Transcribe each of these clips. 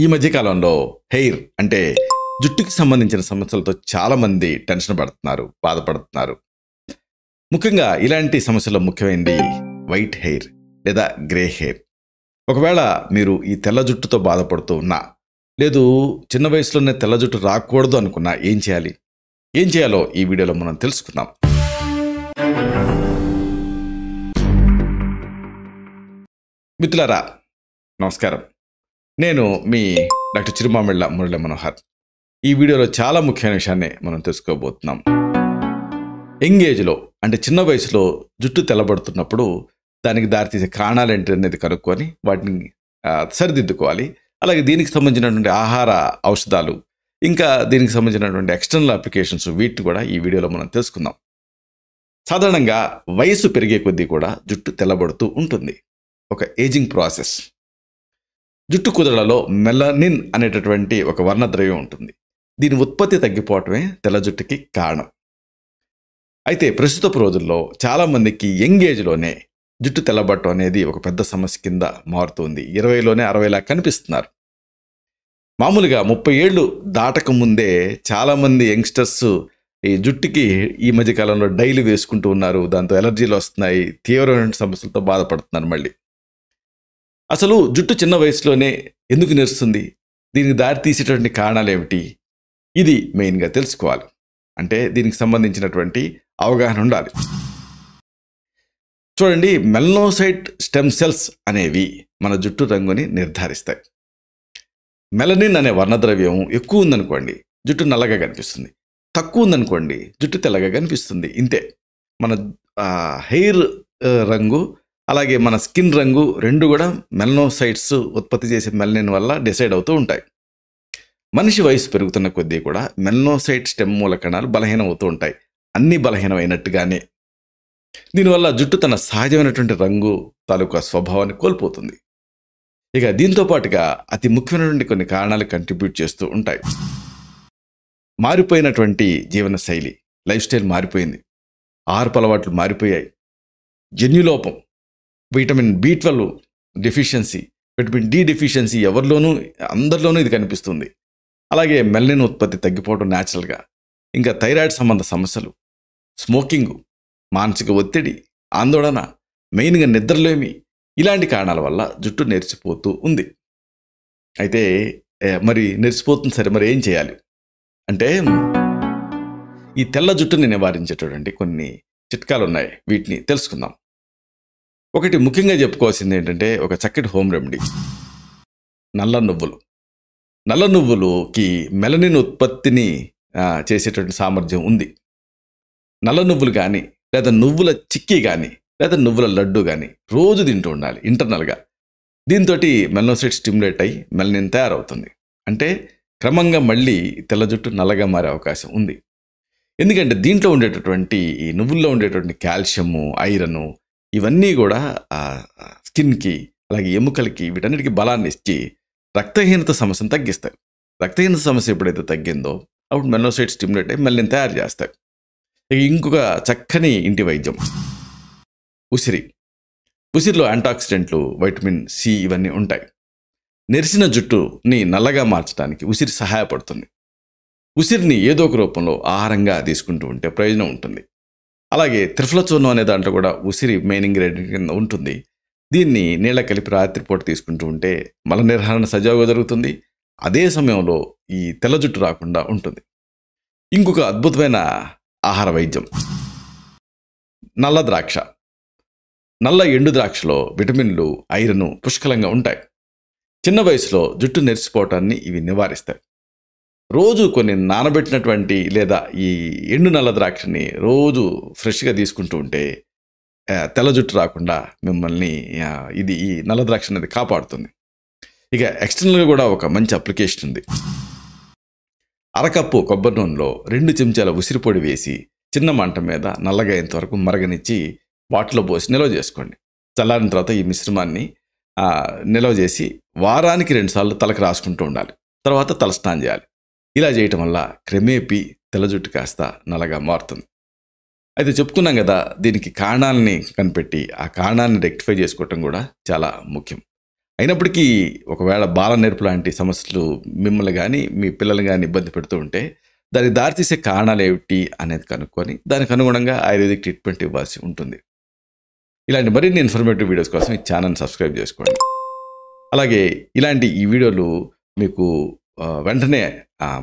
ఈ మధ్యకాలంలో హెయిర్ అంటే జుట్టుకి సంబంధించిన సమస్యలతో చాలామంది టెన్షన్ పడుతున్నారు బాధపడుతున్నారు ముఖ్యంగా ఇలాంటి సమస్యల్లో ముఖ్యమైనది వైట్ హెయిర్ లేదా గ్రే హెయిర్ ఒకవేళ మీరు ఈ తెల్ల జుట్టుతో బాధపడుతూ ఉన్నా లేదు చిన్న వయసులోనే తెల్ల జుట్టు రాకూడదు అనుకున్నా ఏం చేయాలి ఏం చేయాలో ఈ వీడియోలో మనం తెలుసుకుందాం మిత్రులారా నమస్కారం నేను మీ డాక్టర్ చిరుమామిళ్ళ మురళి మనోహర్ ఈ వీడియోలో చాలా ముఖ్యమైన విషయాన్ని మనం తెలుసుకోబోతున్నాం యంగ్ ఏజ్లో అంటే చిన్న వయసులో జుట్టు తెల్లబడుతున్నప్పుడు దానికి దారితీసే కారణాలు ఏంటి అనేది కనుక్కొని వాటిని సరిదిద్దుకోవాలి అలాగే దీనికి సంబంధించినటువంటి ఆహార ఔషధాలు ఇంకా దీనికి సంబంధించినటువంటి ఎక్స్టర్నల్ అప్లికేషన్స్ వీటిని కూడా ఈ వీడియోలో మనం తెలుసుకుందాం సాధారణంగా వయసు పెరిగే కొద్దీ కూడా జుట్టు తెల్లబడుతూ ఉంటుంది ఒక ఏజింగ్ ప్రాసెస్ జుట్టు కుదరలలో మెలనిన్ అనేటటువంటి ఒక వర్ణద్రవ్యం ఉంటుంది దీని ఉత్పత్తి తగ్గిపోవటమే తెల్ల జుట్టుకి కారణం అయితే ప్రస్తుతపు రోజుల్లో చాలామందికి యంగ్ ఏజ్లోనే జుట్టు తెల్లబట్టం అనేది ఒక పెద్ద సమస్య కింద మారుతుంది ఇరవైలోనే అరవైలా కనిపిస్తున్నారు మామూలుగా ముప్పై ఏళ్ళు దాటక ముందే చాలామంది యంగ్స్టర్స్ ఈ జుట్టుకి ఈ మధ్యకాలంలో డైలీ వేసుకుంటూ ఉన్నారు దాంతో ఎలర్జీలు వస్తున్నాయి తీవ్రమైన సమస్యలతో బాధపడుతున్నారు మళ్ళీ అసలు జుట్టు చిన్న వయసులోనే ఎందుకు నిరుస్తుంది దీనికి దారి తీసేటువంటి కారణాలు ఏమిటి ఇది మెయిన్గా తెలుసుకోవాలి అంటే దీనికి సంబంధించినటువంటి అవగాహన ఉండాలి చూడండి మెల్నోసైట్ స్టెమ్ సెల్స్ అనేవి మన జుట్టు రంగుని నిర్ధారిస్తాయి మెలనిన్ అనే వర్ణద్రవ్యం ఎక్కువ ఉందనుకోండి జుట్టు నల్లగా కనిపిస్తుంది తక్కువ ఉందనుకోండి జుట్టు తెల్లగా కనిపిస్తుంది ఇంతే మన హెయిర్ రంగు అలాగే మన స్కిన్ రంగు రెండు కూడా మెలనోసైట్స్ ఉత్పత్తి చేసే మెలనిన్ వల్ల డిసైడ్ అవుతూ ఉంటాయి మనిషి వయసు పెరుగుతున్న కొద్దీ కూడా మెలనోసైట్ స్టెమ్ మూల కణాలు అవుతూ ఉంటాయి అన్నీ బలహీనమైనట్టుగానే దీనివల్ల జుట్టు తన సహజమైనటువంటి రంగు తాలూకా స్వభావాన్ని కోల్పోతుంది ఇక దీంతో పాటుగా అతి ముఖ్యమైనటువంటి కొన్ని కారణాలు కంట్రిబ్యూట్ చేస్తూ ఉంటాయి మారిపోయినటువంటి జీవన శైలి లైఫ్ స్టైల్ మారిపోయింది ఆహారపు అలవాట్లు మారిపోయాయి జన్యులోపం vitamin B twelve deficiency vitamin D deficiency ఎవరిలోనూ అందరిలోనూ ఇది కనిపిస్తుంది అలాగే మెల్లిన్ ఉత్పత్తి తగ్గిపోవడం న్యాచురల్గా ఇంకా థైరాయిడ్ సంబంధ సమస్యలు స్మోకింగ్ మానసిక ఒత్తిడి ఆందోళన మెయిన్గా నిద్రలేమి ఇలాంటి కారణాల వల్ల జుట్టు నెరిచిపోతూ ఉంది అయితే మరి నెరిసిపోతుంది సరే మరి ఏం చేయాలి అంటే ఈ తెల్ల జుట్టుని నివారించేటటువంటి కొన్ని చిట్కాలు ఉన్నాయి వీటిని తెలుసుకుందాం ఒకటి ముఖ్యంగా చెప్పుకోవాల్సింది ఏంటంటే ఒక చక్కటి హోమ్ రెమెడీ నల్ల నువ్వులు నల్ల నువ్వులుకి మెలనిన్ ఉత్పత్తిని చేసేటువంటి సామర్థ్యం ఉంది నల్ల నువ్వులు కానీ లేదా నువ్వుల చిక్కీ కానీ లేదా నువ్వుల లడ్డు కానీ రోజు తింటూ ఉండాలి ఇంటర్నల్గా దీంతో మెలనోసైట్ స్టిమ్యులేట్ అయ్యి మెలనిన్ తయారవుతుంది అంటే క్రమంగా మళ్ళీ తెల్ల జుట్టు నల్లగా మారే అవకాశం ఉంది ఎందుకంటే దీంట్లో ఉండేటటువంటి ఈ నువ్వుల్లో ఉండేటువంటి కాల్షియము ఐరను ఇవన్నీ కూడా ఆ స్కిన్కి అలాగే ఎముకలకి వీటన్నిటికీ బలాన్ని ఇచ్చి రక్తహీనత సమస్యను తగ్గిస్తాయి రక్తహీనత సమస్య ఎప్పుడైతే తగ్గిందో అప్పుడు మెనోసైట్ స్టిమ్యులేట్ అయ్యి మళ్ళీ తయారు చేస్తాయి ఇక ఇంకొక చక్కని ఇంటి వైద్యం ఉసిరి ఉసిరిలో యాంటాక్సిడెంట్లు వైటమిన్ సి ఇవన్నీ ఉంటాయి నెరిసిన జుట్టుని నల్లగా మార్చడానికి ఉసిరి సహాయపడుతుంది ఉసిరిని ఏదో ఒక రూపంలో ఆహారంగా తీసుకుంటూ ఉంటే ప్రయోజనం ఉంటుంది అలాగే త్రిఫలచూర్ణం అనే దాంట్లో కూడా ఉసిరి మెయిన్ ఇంగ్రీడియంట్ కింద ఉంటుంది దీన్ని నీళ్ళ కలిపి రాత్రిపూట తీసుకుంటూ ఉంటే మల నిర్హరణ సజావుగా జరుగుతుంది అదే సమయంలో ఈ తెల్ల జుట్టు రాకుండా ఉంటుంది ఇంకొక అద్భుతమైన ఆహార వైద్యం నల్ల ద్రాక్ష నల్ల ఎండు ద్రాక్షలో విటమిన్లు ఐరన్ పుష్కలంగా ఉంటాయి చిన్న వయసులో జుట్టు నెరిసిపోవటాన్ని ఇవి నివారిస్తాయి రోజు కొన్ని నానబెట్టినటువంటి లేదా ఈ ఎండు నల్ల ద్రాక్షని రోజు ఫ్రెష్గా తీసుకుంటూ ఉంటే తెల్ల జుట్టు రాకుండా మిమ్మల్ని ఇది ఈ నల్ల ద్రాక్ష అనేది కాపాడుతుంది ఇక ఎక్స్టర్నల్గా కూడా ఒక మంచి అప్లికేషన్ ఉంది అరకప్పు కొబ్బరి నూనెలో రెండు చెంచాల ఉసిరిపొడి వేసి చిన్న మంట మీద నల్లగైనంత వరకు మరగనిచ్చి వాటిలో పోసి నిల్వ చేసుకోండి చల్లారిన తర్వాత ఈ మిశ్రమాన్ని నిల్వ చేసి వారానికి రెండుసార్లు తలకు రాసుకుంటూ ఉండాలి తర్వాత తలస్నానం చేయాలి ఇలా చేయటం వల్ల క్రమేపీ తెల్ల జుట్టు కాస్త నల్లగా మారుతుంది అయితే చెప్పుకున్నాం కదా దీనికి కారణాలని కనిపెట్టి ఆ కారణాన్ని రెక్టిఫై చేసుకోవటం కూడా చాలా ముఖ్యం అయినప్పటికీ ఒకవేళ బాల నేర్పు లాంటి సమస్యలు మిమ్మల్ని కానీ మీ పిల్లల్ని కానీ ఇబ్బంది పెడుతూ ఉంటే దాన్ని దారితీసే కారణాలు ఏమిటి అనేది కనుక్కొని దానికి అనుగుణంగా ఆయుర్వేదిక్ ట్రీట్మెంట్ ఇవ్వాల్సి ఉంటుంది ఇలాంటి మరిన్ని ఇన్ఫర్మేటివ్ వీడియోస్ కోసం ఈ ఛానల్ సబ్స్క్రైబ్ చేసుకోండి అలాగే ఇలాంటి ఈ వీడియోలు మీకు వెంటనే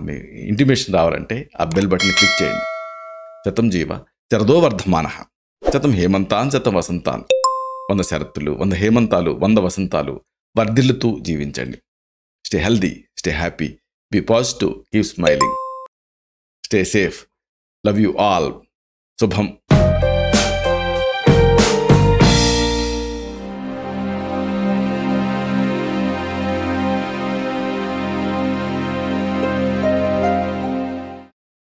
మీ ఇంటిమేషన్ రావాలంటే ఆ బెల్ బటన్ క్లిక్ చేయండి శతం జీవ శరదో వర్ధమాన శతం హేమంతాన్ శతం వసంతాన్ వంద శరత్తులు వంద హేమంతాలు వంద వసంతాలు వర్ధిల్లుతూ జీవించండి stay healthy stay happy be positive keep smiling stay safe love you all శుభం